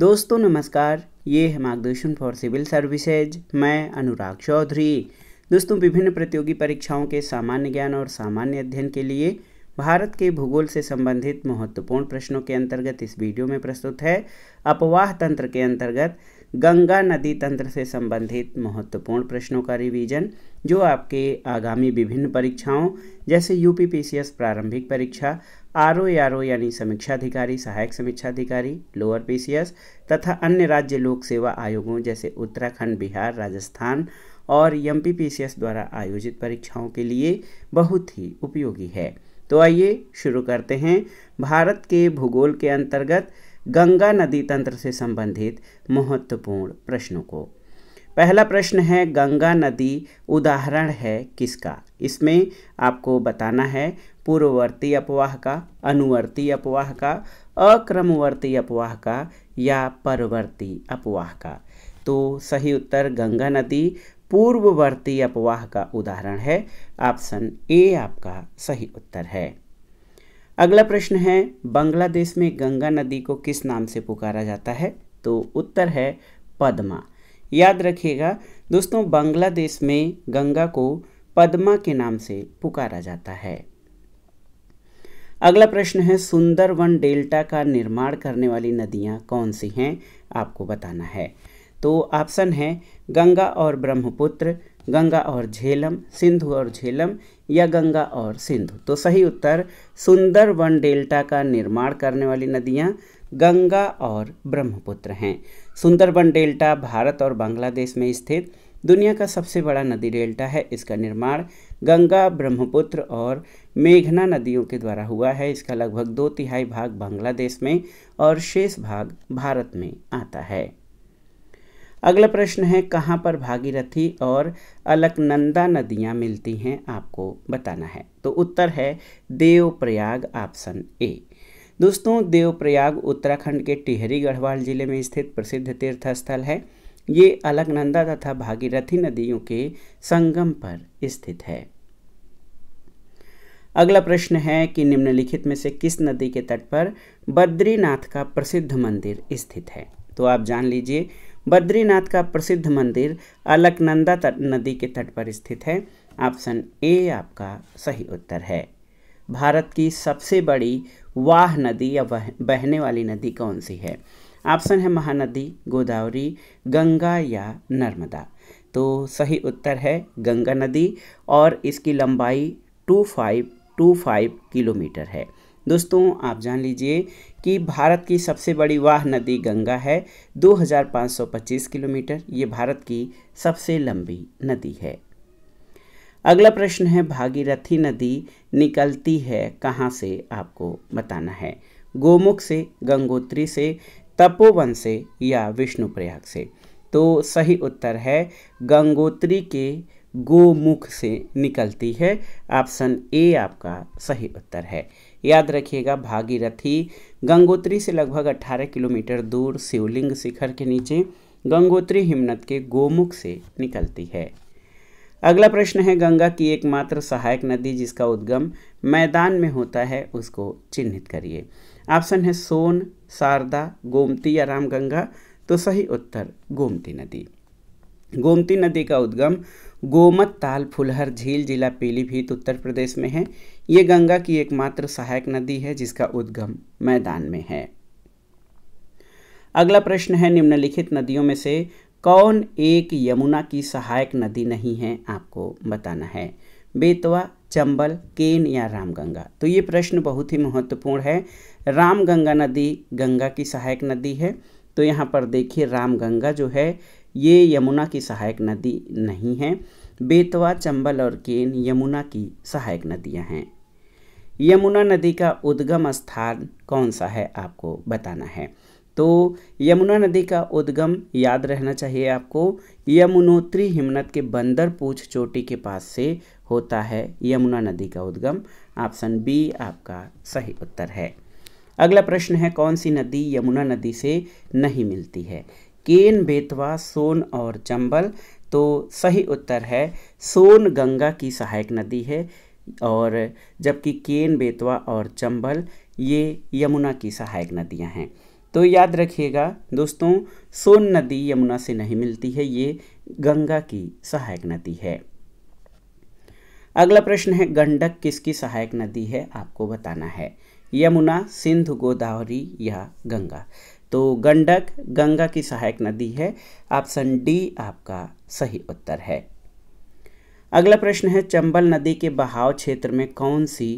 दोस्तों नमस्कार ये है मार्गदर्शन फॉर सिविल सर्विसेज मैं अनुराग चौधरी दोस्तों विभिन्न प्रतियोगी परीक्षाओं के सामान्य ज्ञान और सामान्य अध्ययन के लिए भारत के भूगोल से संबंधित महत्वपूर्ण प्रश्नों के अंतर्गत इस वीडियो में प्रस्तुत है अपवाह तंत्र के अंतर्गत गंगा नदी तंत्र से संबंधित महत्वपूर्ण प्रश्नों का रिवीजन जो आपके आगामी विभिन्न परीक्षाओं जैसे यूपी पीसीएस प्रारंभिक परीक्षा आर ओ आर ओ यानी समीक्षा अधिकारी सहायक समीक्षाधिकारी लोअर पीसीएस तथा अन्य राज्य लोक सेवा आयोगों जैसे उत्तराखंड बिहार राजस्थान और एम द्वारा आयोजित परीक्षाओं के लिए बहुत ही उपयोगी है तो आइए शुरू करते हैं भारत के भूगोल के अंतर्गत गंगा नदी तंत्र से संबंधित महत्वपूर्ण प्रश्नों को पहला प्रश्न है गंगा नदी उदाहरण है किसका इसमें आपको बताना है पूर्ववर्ती अपवाह का अनुवर्ती अपवाह का अक्रमवर्ती अपवाह का या परवर्ती अपवाह का तो सही उत्तर गंगा नदी पूर्ववर्ती अपवाह का उदाहरण है ऑप्शन ए आपका सही उत्तर है अगला प्रश्न है बांग्लादेश में गंगा नदी को किस नाम से पुकारा जाता है तो उत्तर है पद्मा याद रखिएगा दोस्तों बांग्लादेश में गंगा को पद्मा के नाम से पुकारा जाता है अगला प्रश्न है सुंदरवन डेल्टा का निर्माण करने वाली नदियां कौन सी हैं आपको बताना है तो ऑप्शन है गंगा और ब्रह्मपुत्र गंगा और झेलम सिंधु और झेलम या गंगा और सिंधु तो सही उत्तर सुंदर वन डेल्टा का निर्माण करने वाली नदियाँ गंगा और ब्रह्मपुत्र हैं सुंदरबन डेल्टा भारत और बांग्लादेश में स्थित दुनिया का सबसे बड़ा नदी डेल्टा है इसका निर्माण गंगा ब्रह्मपुत्र और मेघना नदियों के द्वारा हुआ है इसका लगभग दो तिहाई भाग बांग्लादेश में और शेष भाग भारत में आता है अगला प्रश्न है कहाँ पर भागीरथी और अलकनंदा नदियाँ मिलती हैं आपको बताना है तो उत्तर है देवप्रयाग ऑप्शन ए दोस्तों देवप्रयाग उत्तराखंड के टिहरी गढ़वाल जिले में स्थित प्रसिद्ध तीर्थस्थल है ये अलकनंदा तथा भागीरथी नदियों के संगम पर स्थित है अगला प्रश्न है कि निम्नलिखित में से किस नदी के तट पर बद्रीनाथ का प्रसिद्ध मंदिर स्थित है तो आप जान लीजिए बद्रीनाथ का प्रसिद्ध मंदिर अलकनंदा नदी के तट पर स्थित है ऑप्शन ए आपका सही उत्तर है भारत की सबसे बड़ी वाह नदी या वह, बहने वाली नदी कौन सी है ऑप्शन है महानदी गोदावरी गंगा या नर्मदा तो सही उत्तर है गंगा नदी और इसकी लंबाई 2525 किलोमीटर है दोस्तों आप जान लीजिए कि भारत की सबसे बड़ी वाह नदी गंगा है 2525 किलोमीटर ये भारत की सबसे लंबी नदी है अगला प्रश्न है भागीरथी नदी निकलती है कहाँ से आपको बताना है गोमुख से गंगोत्री से तपोवन से या विष्णुप्रयाग से तो सही उत्तर है गंगोत्री के गोमुख से निकलती है ऑप्शन ए आपका सही उत्तर है याद रखिएगा भागीरथी गंगोत्री से लगभग 18 किलोमीटर दूर शिवलिंग शिखर के नीचे गंगोत्री हिमनद के गोमुख से निकलती है अगला प्रश्न है गंगा की एकमात्र सहायक नदी जिसका उद्गम मैदान में होता है उसको चिन्हित करिए ऑप्शन है सोन शारदा गोमती या रामगंगा तो सही उत्तर गोमती नदी गोमती नदी का उद्गम गोमत ताल फुलहर झील जिला पीलीभीत उत्तर प्रदेश में है ये गंगा की एकमात्र सहायक नदी है जिसका उद्गम मैदान में है अगला प्रश्न है निम्नलिखित नदियों में से कौन एक यमुना की सहायक नदी नहीं है आपको बताना है बेतवा चंबल केन या रामगंगा तो ये प्रश्न बहुत ही महत्वपूर्ण है रामगंगा नदी गंगा की सहायक नदी है तो यहाँ पर देखिए रामगंगा जो है ये यमुना की सहायक नदी नहीं है बेतवा चंबल और केन यमुना की सहायक नदियां हैं यमुना नदी का उद्गम स्थान कौन सा है आपको बताना है तो यमुना नदी का उद्गम याद रहना चाहिए आपको यमुनोत्री हिमनत के बंदर पूछ चोटी के पास से होता है यमुना नदी का उद्गम ऑप्शन बी आपका सही उत्तर है अगला प्रश्न है कौन सी नदी यमुना नदी से नहीं मिलती है केन बेतवा सोन और चंबल तो सही उत्तर है सोन गंगा की सहायक नदी है और जबकि केन बेतवा और चंबल ये यमुना की सहायक नदियां हैं तो याद रखिएगा दोस्तों सोन नदी यमुना से नहीं मिलती है ये गंगा की सहायक नदी है अगला प्रश्न है गंडक किसकी सहायक नदी है आपको बताना है यमुना सिंधु गोदावरी या गंगा तो गंडक गंगा की सहायक नदी है ऑप्शन डी आपका सही उत्तर है अगला प्रश्न है चंबल नदी के बहाव क्षेत्र में कौन सी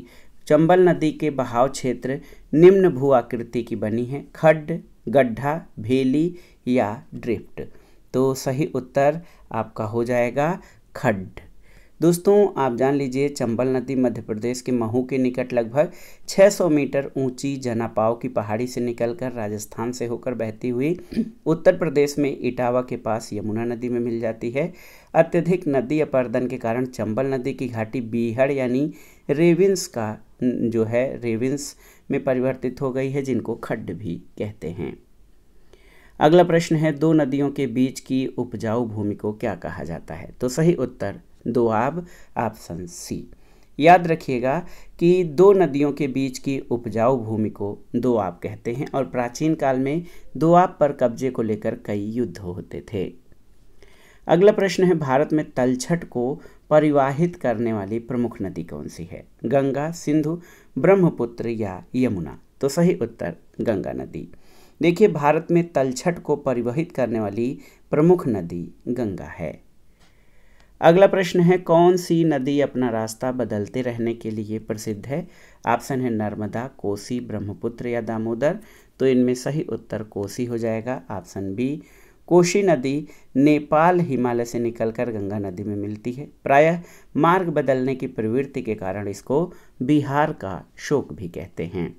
चंबल नदी के बहाव क्षेत्र निम्न भू आकृति की बनी है खड्ड गड्ढा भेली या ड्रिफ्ट तो सही उत्तर आपका हो जाएगा खड्ड दोस्तों आप जान लीजिए चंबल नदी मध्य प्रदेश के महू के निकट लगभग 600 मीटर ऊंची जनापाव की पहाड़ी से निकलकर राजस्थान से होकर बहती हुई उत्तर प्रदेश में इटावा के पास यमुना नदी में मिल जाती है अत्यधिक नदी अपर्दन के कारण चंबल नदी की घाटी बीहड़ यानी रेविंस का जो है रेविंस में परिवर्तित हो गई है जिनको खड्ड भी कहते हैं अगला प्रश्न है दो नदियों के बीच की उपजाऊ भूमि को क्या कहा जाता है तो सही उत्तर दोआब ऑप्शन सी याद रखिएगा कि दो नदियों के बीच की उपजाऊ भूमि को दोआब कहते हैं और प्राचीन काल में दोआब पर कब्जे को लेकर कई युद्ध होते थे अगला प्रश्न है भारत में तलछट को परिवाहित करने वाली प्रमुख नदी कौन सी है गंगा सिंधु ब्रह्मपुत्र या यमुना तो सही उत्तर गंगा नदी देखिए भारत में तलछट को परिवहित करने वाली प्रमुख नदी गंगा है अगला प्रश्न है कौन सी नदी अपना रास्ता बदलते रहने के लिए प्रसिद्ध है ऑप्शन है नर्मदा कोसी ब्रह्मपुत्र या दामोदर तो इनमें सही उत्तर कोसी हो जाएगा ऑप्शन बी कोशी नदी नेपाल हिमालय से निकलकर गंगा नदी में मिलती है प्रायः मार्ग बदलने की प्रवृत्ति के कारण इसको बिहार का शोक भी कहते हैं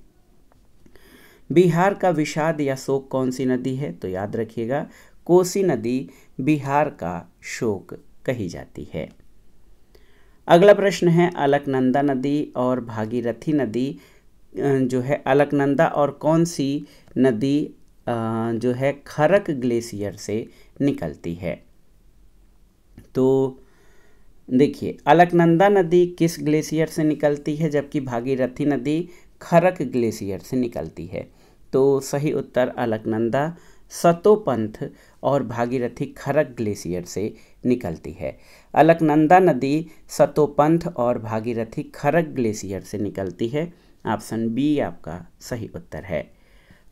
बिहार का विषाद या शोक कौन सी नदी है तो याद रखिएगा कोसी नदी बिहार का शोक कही जाती है अगला प्रश्न है अलकनंदा नदी और भागीरथी नदी जो है अलकनंदा और कौन सी नदी जो है खरक ग्लेशियर से निकलती है तो देखिए अलकनंदा नदी किस ग्लेशियर से निकलती है जबकि भागीरथी नदी खरक ग्लेशियर से निकलती है तो सही उत्तर अलकनंदा सतोपंथ और भागीरथी खरक ग्लेशियर से निकलती है अलकनंदा नदी सतोपंथ और भागीरथी खरग ग्लेशियर से निकलती है ऑप्शन बी आपका सही उत्तर है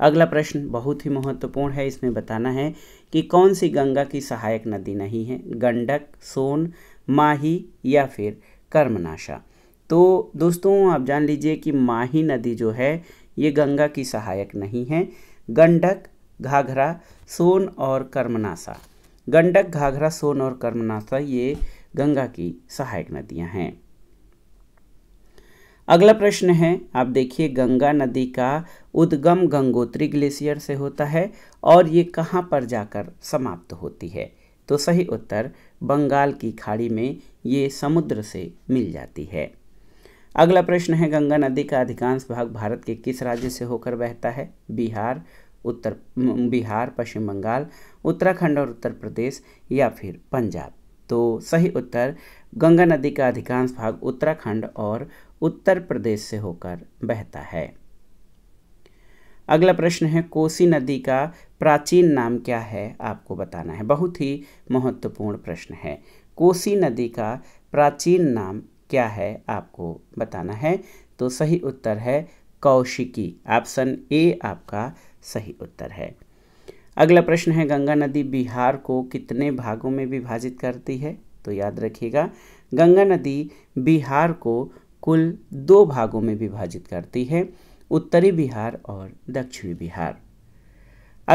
अगला प्रश्न बहुत ही महत्वपूर्ण है इसमें बताना है कि कौन सी गंगा की सहायक नदी नहीं है गंडक सोन माही या फिर कर्मनाशा तो दोस्तों आप जान लीजिए कि माही नदी जो है ये गंगा की सहायक नहीं है गंडक घाघरा सोन और कर्मनाशा गंडक घाघरा सोन और कर्मनाशा ये गंगा की सहायक नदियां हैं अगला प्रश्न है आप देखिए गंगा नदी का उद्गम गंगोत्री ग्लेशियर से होता है और ये कहाँ पर जाकर समाप्त होती है तो सही उत्तर बंगाल की खाड़ी में ये समुद्र से मिल जाती है अगला प्रश्न है गंगा नदी का अधिकांश भाग भारत के किस राज्य से होकर बहता है बिहार उत्तर बिहार पश्चिम बंगाल उत्तराखंड और उत्तर प्रदेश या फिर पंजाब तो सही उत्तर गंगा नदी का अधिकांश भाग उत्तराखंड और उत्तर प्रदेश से होकर बहता है अगला प्रश्न है कोसी नदी का प्राचीन नाम क्या है आपको बताना है बहुत ही महत्वपूर्ण प्रश्न है कोसी नदी का प्राचीन नाम क्या है आपको बताना है तो सही उत्तर है कौशिकी ऑप्शन ए आपका सही उत्तर है अगला प्रश्न है गंगा नदी बिहार को कितने भागों में विभाजित करती है तो याद रखिएगा गंगा नदी बिहार को कुल दो भागों में विभाजित करती है उत्तरी बिहार और दक्षिणी बिहार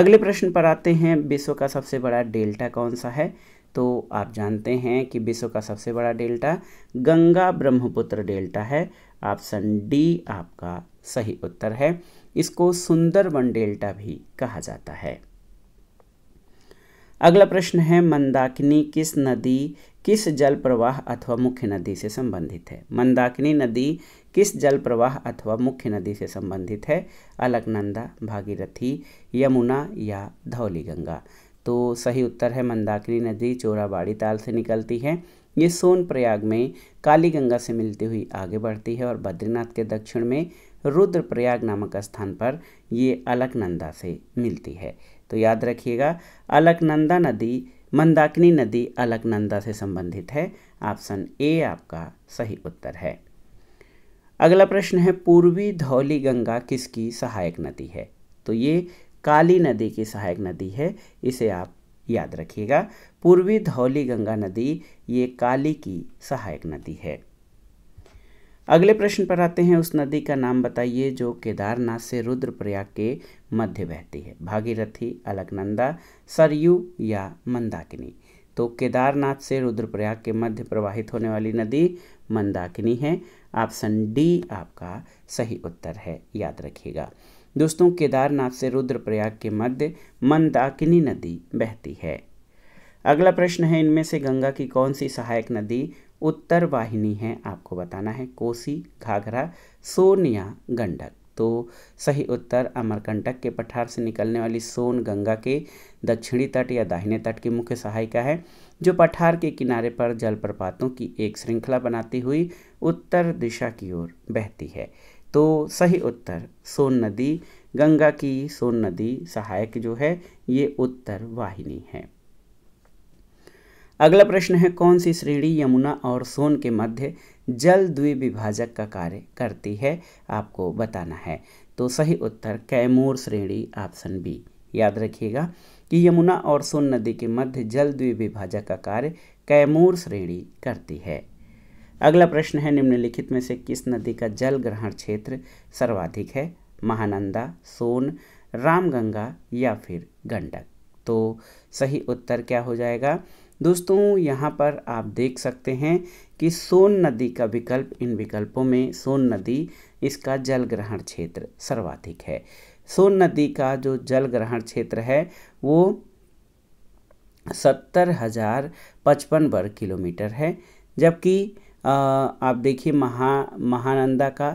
अगले प्रश्न पर आते हैं विश्व का सबसे बड़ा डेल्टा कौन सा है तो आप जानते हैं कि विश्व का सबसे बड़ा डेल्टा गंगा ब्रह्मपुत्र डेल्टा है ऑप्शन डी आपका सही उत्तर है इसको सुंदरवन डेल्टा भी कहा जाता है अगला प्रश्न है मंदाकिनी किस नदी किस जल प्रवाह अथवा मुख्य नदी से संबंधित है मंदाकिनी नदी किस जल प्रवाह अथवा मुख्य नदी से संबंधित है अलकनंदा भागीरथी यमुना या धौली गंगा तो सही उत्तर है मंदाकिनी नदी चोराबाड़ी ताल से निकलती है ये सोनप्रयाग में काली गंगा से मिलती हुई आगे बढ़ती है और बद्रीनाथ के दक्षिण में रुद्रप्रयाग नामक स्थान पर ये अलकनंदा से मिलती है तो याद रखिएगा अलकनंदा नदी मंदाकिनी नदी अलकनंदा से संबंधित है ऑप्शन ए आपका सही उत्तर है अगला प्रश्न है पूर्वी धौली गंगा किसकी सहायक नदी है तो ये काली नदी की सहायक नदी है इसे आप याद रखिएगा पूर्वी धौली गंगा नदी ये काली की सहायक नदी है अगले प्रश्न पर आते हैं उस नदी का नाम बताइए जो केदारनाथ से रुद्रप्रयाग के मध्य बहती है भागीरथी अलकनंदा सरयू या मंदाकिनी तो केदारनाथ से रुद्रप्रयाग के मध्य प्रवाहित होने वाली नदी मंदाकिनी है ऑप्शन डी आपका सही उत्तर है याद रखिएगा दोस्तों केदारनाथ से रुद्रप्रयाग के मध्य मंदाकिनी नदी बहती है अगला प्रश्न है इनमें से गंगा की कौन सी सहायक नदी उत्तर वाहिनी है आपको बताना है कोसी घाघरा सोनिया गंडक तो सही उत्तर अमरकंटक के पठार से निकलने वाली सोन गंगा के दक्षिणी तट या दाहिने तट की मुख्य सहायिका है जो पठार के किनारे पर जलप्रपातों की एक श्रृंखला बनाती हुई उत्तर दिशा की ओर बहती है तो सही उत्तर सोन नदी गंगा की सोन नदी सहायक जो है ये उत्तर वाहिनी है अगला प्रश्न है कौन सी श्रेणी यमुना और सोन के मध्य जल द्विविभाजक का कार्य करती है आपको बताना है तो सही उत्तर कैमूर श्रेणी ऑप्शन बी याद रखिएगा कि यमुना और सोन नदी के मध्य जल द्विविभाजक का कार्य कैमूर श्रेणी करती है अगला प्रश्न है निम्नलिखित में से किस नदी का जल ग्रहण क्षेत्र सर्वाधिक है महानंदा सोन रामगंगा या फिर गंडक तो सही उत्तर क्या हो जाएगा दोस्तों यहाँ पर आप देख सकते हैं कि सोन नदी का विकल्प इन विकल्पों में सोन नदी इसका जल ग्रहण क्षेत्र सर्वाधिक है सोन नदी का जो जल ग्रहण क्षेत्र है वो सत्तर हजार पचपन वर्ग किलोमीटर है जबकि आप देखिए महा महानंदा का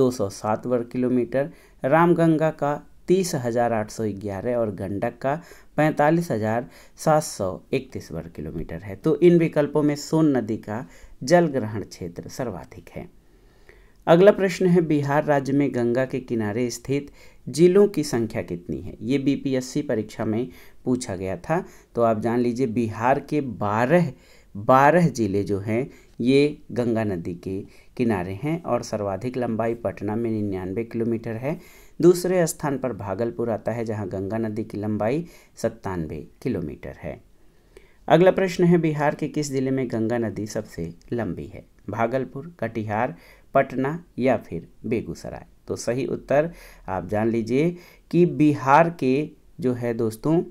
207 वर्ग किलोमीटर रामगंगा का तीस हज़ार आठ सौ ग्यारह और गंडक का पैंतालीस हज़ार सात सौ इकतीस वर्ग किलोमीटर है तो इन विकल्पों में सोन नदी का जल ग्रहण क्षेत्र सर्वाधिक है अगला प्रश्न है बिहार राज्य में गंगा के किनारे स्थित जिलों की संख्या कितनी है ये बीपीएससी परीक्षा में पूछा गया था तो आप जान लीजिए बिहार के बारह बारह जिले जो हैं ये गंगा नदी के किनारे हैं और सर्वाधिक लंबाई पटना में निन्यानवे किलोमीटर है दूसरे स्थान पर भागलपुर आता है जहां गंगा नदी की लंबाई सत्तानवे किलोमीटर है अगला प्रश्न है बिहार के किस जिले में गंगा नदी सबसे लंबी है भागलपुर कटिहार पटना या फिर बेगूसराय तो सही उत्तर आप जान लीजिए कि बिहार के जो है दोस्तों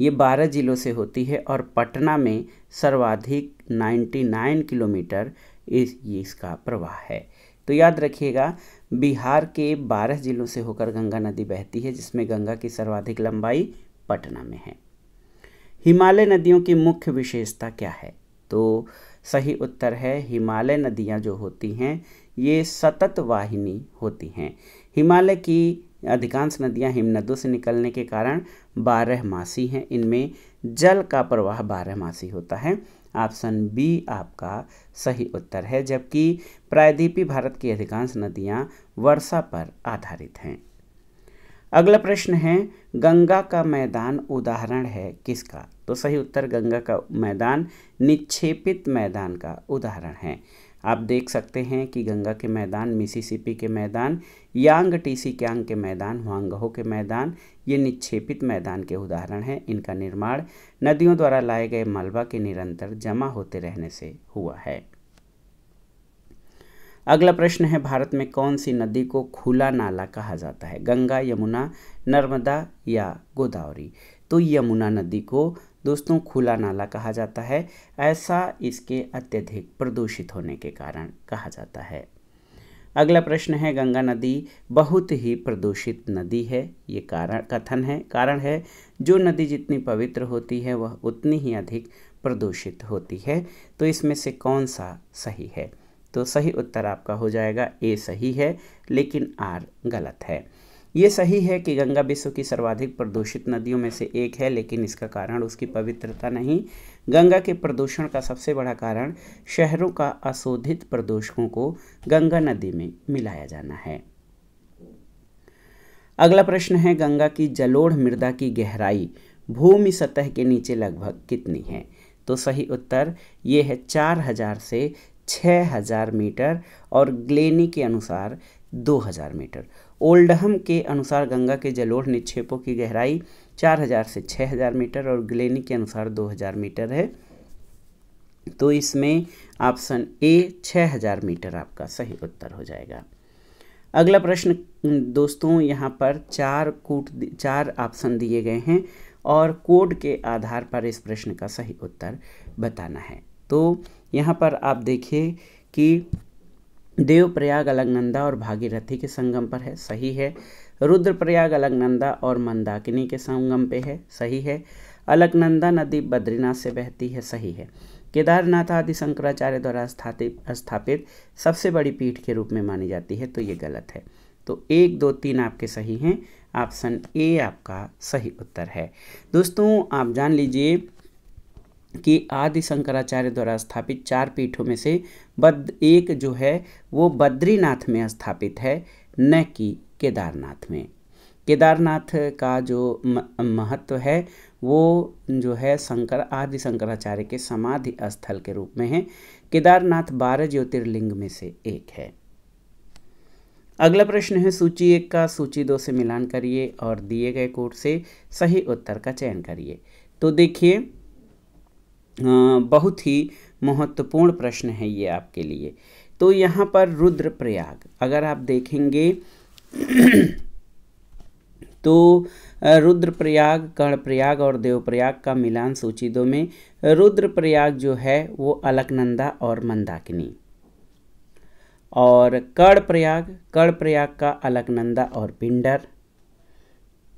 ये बारह जिलों से होती है और पटना में सर्वाधिक 99 किलोमीटर इस इसका प्रवाह है तो याद रखिएगा बिहार के 12 जिलों से होकर गंगा नदी बहती है जिसमें गंगा की सर्वाधिक लंबाई पटना में है हिमालय नदियों की मुख्य विशेषता क्या है तो सही उत्तर है हिमालय नदियाँ जो होती हैं ये सतत वाहिनी होती हैं हिमालय की अधिकांश नदियां हिमनदों से निकलने के कारण बारहमासी हैं इनमें जल का प्रवाह बारहमासी होता है ऑप्शन बी आपका सही उत्तर है जबकि प्रायद्वीपी भारत की अधिकांश नदियां वर्षा पर आधारित हैं अगला प्रश्न है गंगा का मैदान उदाहरण है किसका तो सही उत्तर गंगा का मैदान निक्षेपित मैदान का उदाहरण है आप देख सकते हैं कि गंगा के मैदान मिसिसिपी के मैदान यांग टीसी क्यांग के मैदान हुआंगहो के मैदान ये निक्षेपित मैदान के उदाहरण हैं इनका निर्माण नदियों द्वारा लाए गए मलबा के निरंतर जमा होते रहने से हुआ है अगला प्रश्न है भारत में कौन सी नदी को खुला नाला कहा जाता है गंगा यमुना नर्मदा या गोदावरी तो यमुना नदी को दोस्तों खुला नाला कहा जाता है ऐसा इसके अत्यधिक प्रदूषित होने के कारण कहा जाता है अगला प्रश्न है गंगा नदी बहुत ही प्रदूषित नदी है ये कारण कथन है कारण है जो नदी जितनी पवित्र होती है वह उतनी ही अधिक प्रदूषित होती है तो इसमें से कौन सा सही है तो सही उत्तर आपका हो जाएगा ए सही है लेकिन आर गलत है ये सही है कि गंगा विश्व की सर्वाधिक प्रदूषित नदियों में से एक है लेकिन इसका कारण उसकी पवित्रता नहीं गंगा के प्रदूषण का सबसे बड़ा कारण शहरों का अशोधित प्रदूषकों को गंगा नदी में मिलाया जाना है अगला प्रश्न है गंगा की जलोढ़ मृदा की गहराई भूमि सतह के नीचे लगभग कितनी है तो सही उत्तर ये है चार हजार से छ हजार मीटर और ग्लेनी के अनुसार दो हजार मीटर ओल्डहम के अनुसार गंगा के जलोढ़ निक्षेपों की गहराई 4000 से 6000 मीटर और ग्लेनी के अनुसार 2000 मीटर है तो इसमें ऑप्शन ए 6000 मीटर आपका सही उत्तर हो जाएगा अगला प्रश्न दोस्तों यहाँ पर चार कूट चार ऑप्शन दिए गए हैं और कोड के आधार पर इस प्रश्न का सही उत्तर बताना है तो यहाँ पर आप देखिए कि देवप्रयाग अलगनंदा और भागीरथी के संगम पर है सही है रुद्रप्रयाग अलगनंदा और मंदाकिनी के संगम पे है सही है अलकनंदा नदी बद्रीनाथ से बहती है सही है केदारनाथ आदि शंकराचार्य द्वारा स्थापित सबसे बड़ी पीठ के रूप में मानी जाती है तो ये गलत है तो एक दो तीन आपके सही हैं ऑप्शन ए आपका सही उत्तर है दोस्तों आप जान लीजिए कि आदि शंकराचार्य द्वारा स्थापित चार पीठों में से बद एक जो है वो बद्रीनाथ में स्थापित है न कि केदारनाथ में केदारनाथ का जो महत्व है वो जो है शंकर आदि शंकराचार्य के समाधि स्थल के रूप में है केदारनाथ बारह ज्योतिर्लिंग में से एक है अगला प्रश्न है सूची एक का सूची दो से मिलान करिए और दिए गए कोड से सही उत्तर का चयन करिए तो देखिए बहुत ही महत्वपूर्ण प्रश्न है ये आपके लिए तो यहाँ पर रुद्रप्रयाग अगर आप देखेंगे तो रुद्रप्रयाग कर्णप्रयाग और देवप्रयाग का मिलान दो में रुद्रप्रयाग जो है वो अलकनंदा और मंदाकिनी और कर्णप्रयाग कर्णप्रयाग का अलकनंदा और पिंडर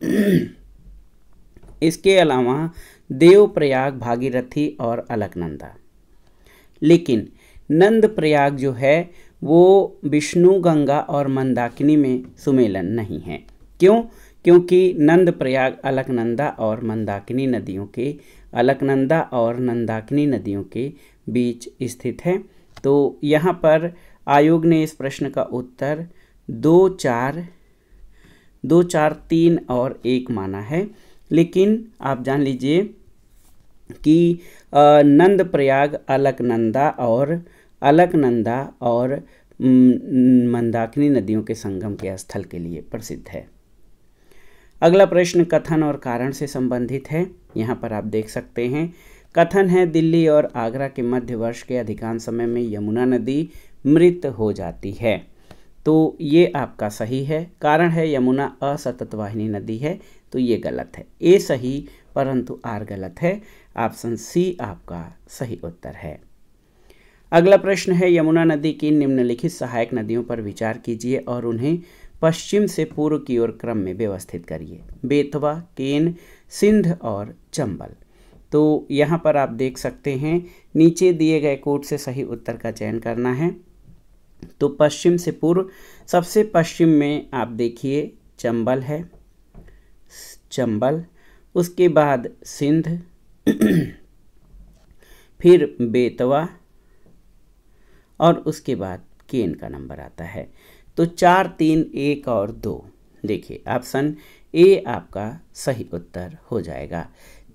इसके अलावा देवप्रयाग भागीरथी और अलकनंदा लेकिन नंद प्रयाग जो है वो विष्णु गंगा और मंदाकिनी में सुमेलन नहीं है क्यों क्योंकि नंद प्रयाग अलकनंदा और मंदाकिनी नदियों के अलकनंदा और नंदाकिनी नदियों के बीच स्थित है तो यहाँ पर आयोग ने इस प्रश्न का उत्तर दो चार दो चार तीन और एक माना है लेकिन आप जान लीजिए कि नंद प्रयाग अलकनंदा और अलकनंदा और मंदाकिनी नदियों के संगम के स्थल के लिए प्रसिद्ध है अगला प्रश्न कथन और कारण से संबंधित है यहाँ पर आप देख सकते हैं कथन है दिल्ली और आगरा के मध्य वर्ष के अधिकांश समय में यमुना नदी मृत हो जाती है तो ये आपका सही है कारण है यमुना असतत वाहिनी नदी है तो ये गलत है ए सही परंतु आर गलत है ऑप्शन सी आपका सही उत्तर है अगला प्रश्न है यमुना नदी की निम्नलिखित सहायक नदियों पर विचार कीजिए और उन्हें पश्चिम से पूर्व की ओर क्रम में व्यवस्थित करिए बेतवा केन सिंध और चंबल तो यहाँ पर आप देख सकते हैं नीचे दिए गए कोड से सही उत्तर का चयन करना है तो पश्चिम से पूर्व सबसे पश्चिम में आप देखिए चंबल है चंबल उसके बाद सिंध फिर बेतवा और उसके बाद केन का नंबर आता है तो चार तीन एक और दो देखिए ऑप्शन ए आपका सही उत्तर हो जाएगा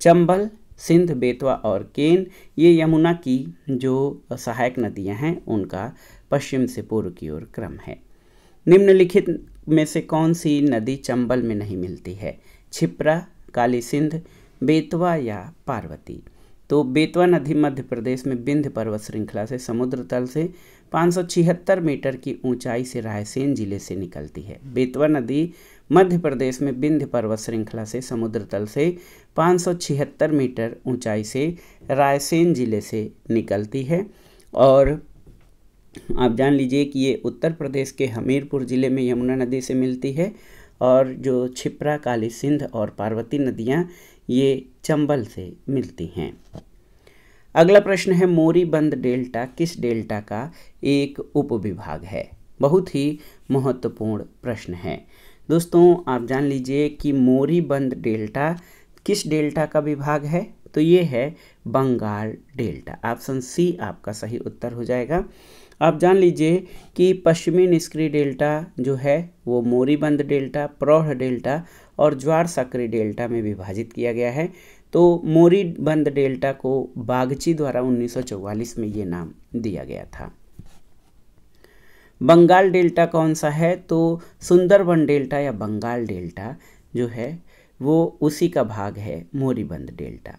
चंबल सिंध बेतवा और केन ये यमुना की जो सहायक नदियां हैं उनका पश्चिम से पूर्व की ओर क्रम है निम्नलिखित में से कौन सी नदी चंबल में नहीं मिलती है छिप्रा काली सिंध बेतवा या पार्वती तो बेतवा नदी मध्य प्रदेश में बिंध पर्वत श्रृंखला से समुद्र तल से पाँच मीटर की ऊंचाई से रायसेन जिले से निकलती है बेतवा नदी मध्य प्रदेश में विंध्य पर्वत श्रृंखला से समुद्र तल से पाँच मीटर ऊंचाई से रायसेन जिले से निकलती है और आप जान लीजिए कि ये उत्तर प्रदेश के हमीरपुर ज़िले में यमुना नदी से मिलती है और जो छिप्रा काली सिंध और पार्वती नदियाँ ये चंबल से मिलती हैं अगला प्रश्न है मोरी बंद डेल्टा किस डेल्टा का एक उपविभाग है बहुत ही महत्वपूर्ण प्रश्न है दोस्तों आप जान लीजिए कि मोरी बंद डेल्टा किस डेल्टा का विभाग है तो ये है बंगाल डेल्टा ऑप्शन सी आपका सही उत्तर हो जाएगा आप जान लीजिए कि पश्चिमी निष्क्रिय डेल्टा जो है वो मोरीबंद डेल्टा प्रौढ़ डेल्टा और ज्वार सक्रिय डेल्टा में विभाजित किया गया है तो मोरीबंद डेल्टा को बागची द्वारा 1944 में ये नाम दिया गया था बंगाल डेल्टा कौन सा है तो सुंदरबन डेल्टा या बंगाल डेल्टा जो है वो उसी का भाग है मोरीबंद डेल्टा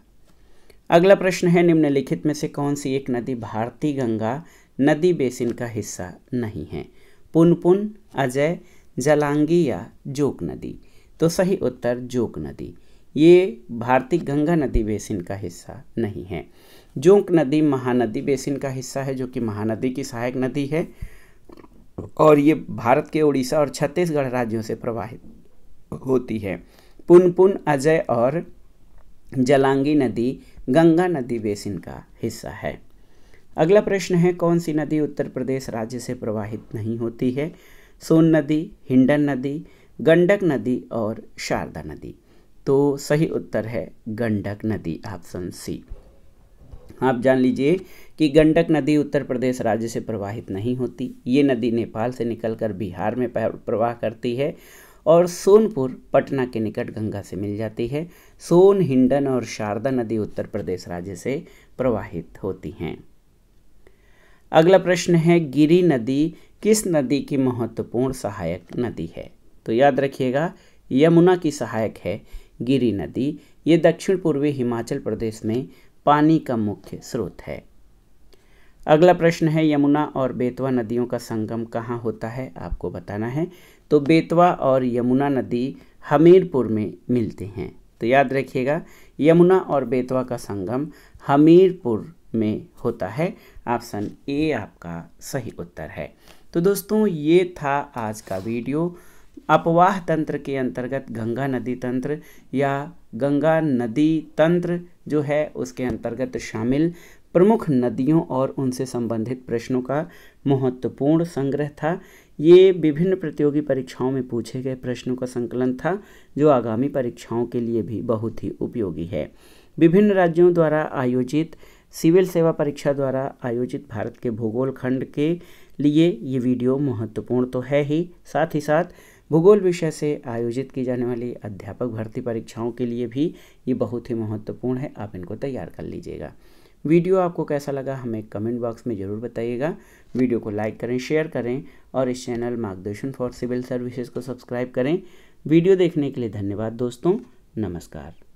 अगला प्रश्न है निम्नलिखित में से कौन सी एक नदी भारतीय गंगा नदी बेसिन का हिस्सा नहीं है पुनपुन अजय जलांगी या जोक नदी तो सही उत्तर जोक नदी ये भारतीय गंगा नदी बेसिन का हिस्सा नहीं है जोंक नदी महानदी बेसिन का हिस्सा है जो कि महानदी की सहायक नदी है और ये भारत के उड़ीसा और छत्तीसगढ़ राज्यों से प्रवाहित होती है पुनपुन अजय और जलांगी नदी गंगा नदी बेसिन का हिस्सा है अगला प्रश्न है कौन सी नदी उत्तर प्रदेश राज्य से प्रवाहित नहीं होती है सोन नदी हिंडन नदी गंडक नदी और शारदा नदी तो सही उत्तर है गंडक नदी ऑप्शन सी आप जान लीजिए कि गंडक नदी उत्तर प्रदेश राज्य से प्रवाहित नहीं होती ये नदी नेपाल से निकलकर बिहार में प्रवाह करती है और सोनपुर पटना के निकट गंगा से मिल जाती है सोन हिंडन और शारदा नदी उत्तर प्रदेश राज्य से प्रवाहित होती हैं अगला प्रश्न है गिरी नदी किस नदी की महत्वपूर्ण सहायक नदी है तो याद रखिएगा यमुना की सहायक है गिरी नदी ये दक्षिण पूर्वी हिमाचल प्रदेश में पानी का मुख्य स्रोत है अगला प्रश्न है यमुना और बेतवा नदियों का संगम कहाँ होता है आपको बताना है तो बेतवा और यमुना नदी हमीरपुर में मिलते हैं तो याद रखिएगा यमुना और बेतवा का संगम हमीरपुर में होता है ऑप्शन ए आपका सही उत्तर है तो दोस्तों ये था आज का वीडियो अपवाह तंत्र के अंतर्गत गंगा नदी तंत्र या गंगा नदी तंत्र जो है उसके अंतर्गत शामिल प्रमुख नदियों और उनसे संबंधित प्रश्नों का महत्वपूर्ण संग्रह था ये विभिन्न प्रतियोगी परीक्षाओं में पूछे गए प्रश्नों का संकलन था जो आगामी परीक्षाओं के लिए भी बहुत ही उपयोगी है विभिन्न राज्यों द्वारा आयोजित सिविल सेवा परीक्षा द्वारा आयोजित भारत के भूगोल खंड के लिए ये वीडियो महत्वपूर्ण तो है ही साथ ही साथ भूगोल विषय से आयोजित की जाने वाली अध्यापक भर्ती परीक्षाओं के लिए भी ये बहुत ही महत्वपूर्ण है आप इनको तैयार कर लीजिएगा वीडियो आपको कैसा लगा हमें कमेंट बॉक्स में ज़रूर बताइएगा वीडियो को लाइक करें शेयर करें और इस channel Margdarshan for civil services को सब्सक्राइब करें वीडियो देखने के लिए धन्यवाद दोस्तों नमस्कार